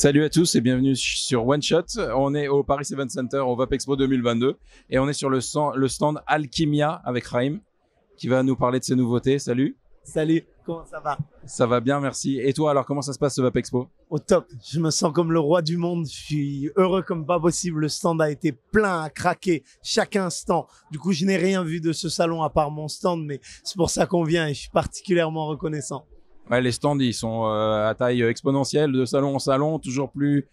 Salut à tous et bienvenue sur One Shot. On est au Paris Event Center au VAP Expo 2022 et on est sur le, stand, le Alchimia avec Raïm qui va nous parler de ses nouveautés. Salut. Salut, comment ça va Ça va bien, merci. Et toi alors, comment ça se passe ce VapExpo Expo Au top, je me sens comme le roi du monde, je suis heureux comme pas possible. Le stand a été plein à craquer chaque instant. Du coup, je n'ai rien vu de ce salon à part mon stand, mais c'est pour ça qu'on vient et je suis particulièrement reconnaissant les stands, ils sont euh, à taille exponentielle, de salon en salon, toujours plus,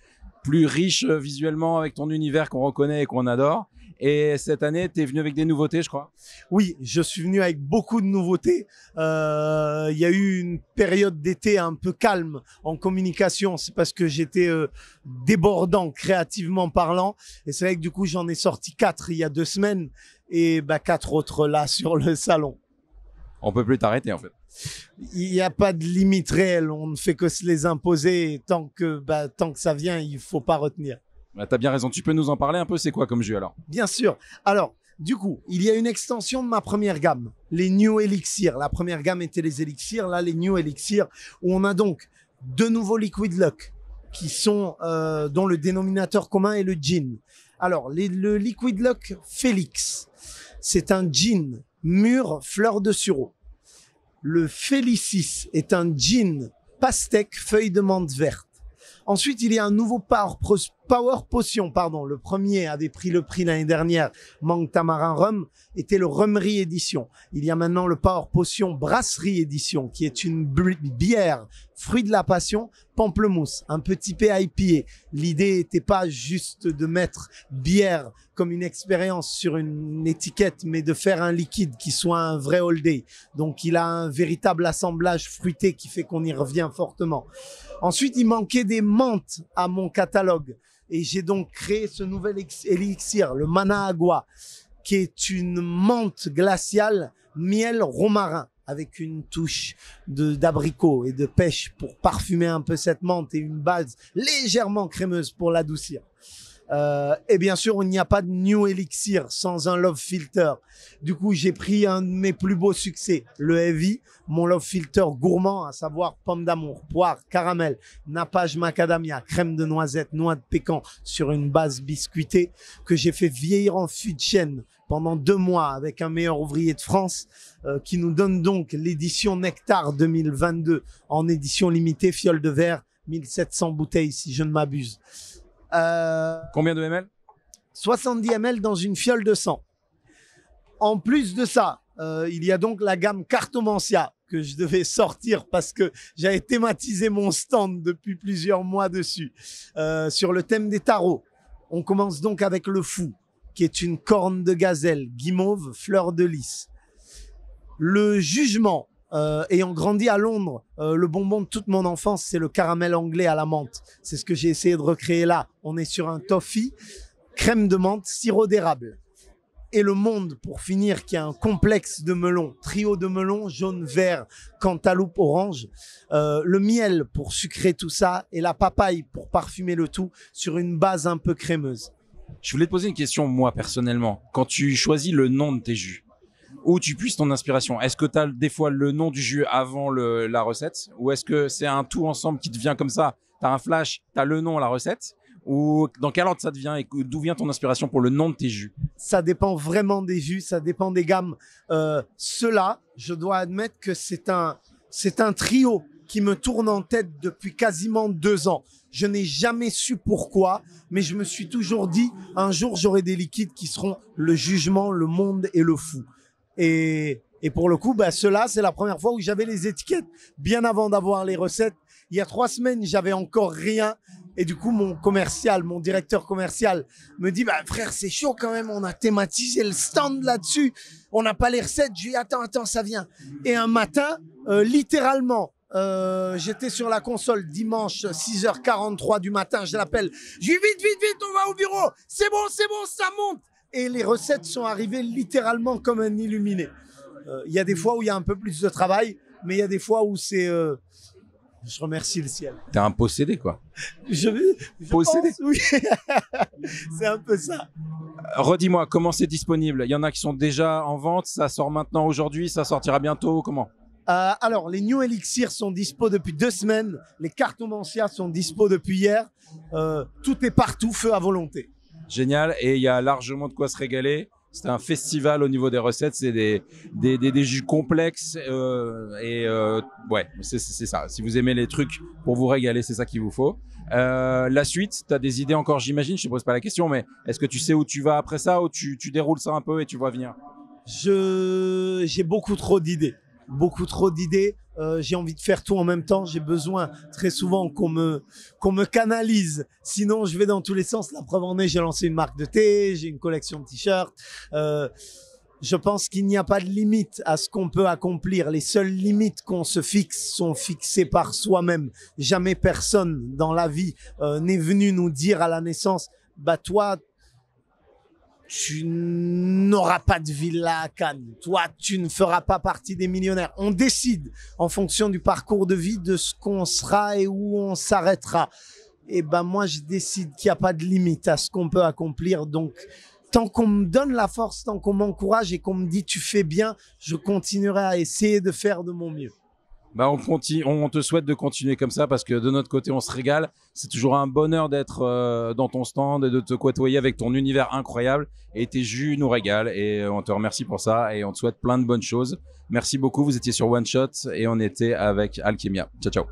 plus riche euh, visuellement avec ton univers qu'on reconnaît et qu'on adore. Et cette année, tu es venu avec des nouveautés, je crois. Oui, je suis venu avec beaucoup de nouveautés. Euh, il y a eu une période d'été un peu calme en communication. C'est parce que j'étais débordant créativement parlant. Et c'est vrai que du coup, j'en ai sorti quatre il y a deux semaines et bah, quatre autres là sur le salon on peut plus t'arrêter en fait. Il n'y a pas de limite réelle, on ne fait que se les imposer tant que bah, tant que ça vient, il faut pas retenir. Ah, tu as bien raison, tu peux nous en parler un peu, c'est quoi comme jeu, alors Bien sûr. Alors, du coup, il y a une extension de ma première gamme, les New Elixir. La première gamme était les Elixirs, là les New Elixir où on a donc deux nouveaux Liquid Lock qui sont euh, dont le dénominateur commun est le gin. Alors, le Liquid Lock Félix, c'est un gin mûr fleur de sureau. Le Félicis est un jean pastèque feuille de menthe verte. Ensuite, il y a un nouveau prospect. Power Potion, pardon, le premier avait pris le prix l'année dernière, Mang Tamarin Rum, était le Rumery Edition. Il y a maintenant le Power Potion Brasserie Edition, qui est une bière, fruit de la passion, pamplemousse, un petit PIP. L'idée n'était pas juste de mettre bière comme une expérience sur une étiquette, mais de faire un liquide qui soit un vrai all Donc il a un véritable assemblage fruité qui fait qu'on y revient fortement. Ensuite, il manquait des menthes à mon catalogue. Et j'ai donc créé ce nouvel élixir, le mana agua, qui est une menthe glaciale miel romarin avec une touche d'abricot et de pêche pour parfumer un peu cette menthe et une base légèrement crémeuse pour l'adoucir. Euh, et bien sûr, il n'y a pas de New Elixir sans un Love Filter. Du coup, j'ai pris un de mes plus beaux succès, le Heavy, mon Love Filter gourmand, à savoir pomme d'amour, poire, caramel, nappage macadamia, crème de noisette, noix de pécan sur une base biscuitée que j'ai fait vieillir en fût de chêne pendant deux mois avec un meilleur ouvrier de France euh, qui nous donne donc l'édition Nectar 2022 en édition limitée, fiole de verre, 1700 bouteilles si je ne m'abuse. Euh, Combien de ml 70 ml dans une fiole de sang. En plus de ça, euh, il y a donc la gamme Cartomancia que je devais sortir parce que j'avais thématisé mon stand depuis plusieurs mois dessus, euh, sur le thème des tarots. On commence donc avec le fou, qui est une corne de gazelle, guimauve, fleur de lys. Le jugement, euh, ayant grandi à Londres, euh, le bonbon de toute mon enfance, c'est le caramel anglais à la menthe. C'est ce que j'ai essayé de recréer là. On est sur un toffee, crème de menthe, sirop d'érable. Et le monde, pour finir, qui a un complexe de melons, trio de melons, jaune, vert, cantaloupe, orange, euh, le miel pour sucrer tout ça, et la papaye pour parfumer le tout sur une base un peu crémeuse. Je voulais te poser une question, moi, personnellement. Quand tu choisis le nom de tes jus, où tu puisses ton inspiration. Est-ce que tu as des fois le nom du jus avant la recette ou est-ce que c'est un tout ensemble qui te vient comme ça Tu as un flash, tu as le nom, la recette ou dans quel ordre ça devient et d'où vient ton inspiration pour le nom de tes jus Ça dépend vraiment des jus, ça dépend des gammes. Euh, cela, je dois admettre que c'est un, c'est un trio qui me tourne en tête depuis quasiment deux ans. Je n'ai jamais su pourquoi, mais je me suis toujours dit, un jour j'aurai des liquides qui seront le jugement, le monde et le fou. Et, pour le coup, bah, cela, c'est la première fois où j'avais les étiquettes bien avant d'avoir les recettes. Il y a trois semaines, j'avais encore rien. Et du coup, mon commercial, mon directeur commercial me dit, bah, frère, c'est chaud quand même. On a thématisé le stand là-dessus. On n'a pas les recettes. Je lui attends, attends, ça vient. Et un matin, euh, littéralement, euh, j'étais sur la console dimanche 6h43 du matin, je l'appelle. Je dis vite, vite, vite, on va au bureau. C'est bon, c'est bon, ça monte et les recettes sont arrivées littéralement comme un illuminé. Euh, il y a des fois où il y a un peu plus de travail, mais il y a des fois où c'est. Euh, je remercie le ciel. T'es un possédé, quoi. Je, possédé. oui. c'est un peu ça. Redis-moi, comment c'est disponible Il y en a qui sont déjà en vente, ça sort maintenant aujourd'hui, ça sortira bientôt, comment euh, alors, les New Elixir sont dispo depuis deux semaines. Les cartons d'anciens sont dispo depuis hier. tout est partout, feu à volonté génial. Et il y a largement de quoi se régaler. C'est un festival au niveau des recettes, c'est des, des, jus complexes. Euh, et euh, ouais, c'est ça. Si vous aimez les trucs pour vous régaler, c'est ça qu'il vous faut. Euh, la suite, tu as des idées encore, j'imagine, je ne pose pas la question, mais est-ce que tu sais où tu vas après ça ou tu, tu déroules ça un peu et tu vois venir Je J'ai beaucoup trop d'idées beaucoup trop d'idées. Euh, j'ai envie de faire tout en même temps. J'ai besoin très souvent qu'on me qu'on me canalise. Sinon, je vais dans tous les sens. La preuve en j'ai lancé une marque de thé, j'ai une collection de t-shirts. Euh, je pense qu'il n'y a pas de limite à ce qu'on peut accomplir. Les seules limites qu'on se fixe sont fixées par soi-même. Jamais personne dans la vie euh, n'est venu nous dire à la naissance, bah toi, tu n'auras pas de villa à Cannes. Toi, tu ne feras pas partie des millionnaires. On décide en fonction du parcours de vie de ce qu'on sera et où on s'arrêtera. Et eh ben moi, je décide qu'il n'y a pas de limite à ce qu'on peut accomplir. Donc, tant qu'on me donne la force, tant qu'on m'encourage et qu'on me dit tu fais bien, je continuerai à essayer de faire de mon mieux. Bah, on, te souhaite de continuer comme ça parce que de notre côté, on se régale. C'est toujours un bonheur d'être euh, dans ton stand et de te côtoyer avec ton univers incroyable. Et tes jus nous régalent et euh, on te remercie pour ça et on te souhaite plein de bonnes choses. Merci beaucoup. Vous étiez sur One Shot et on était avec Alchemia. Ciao, ciao.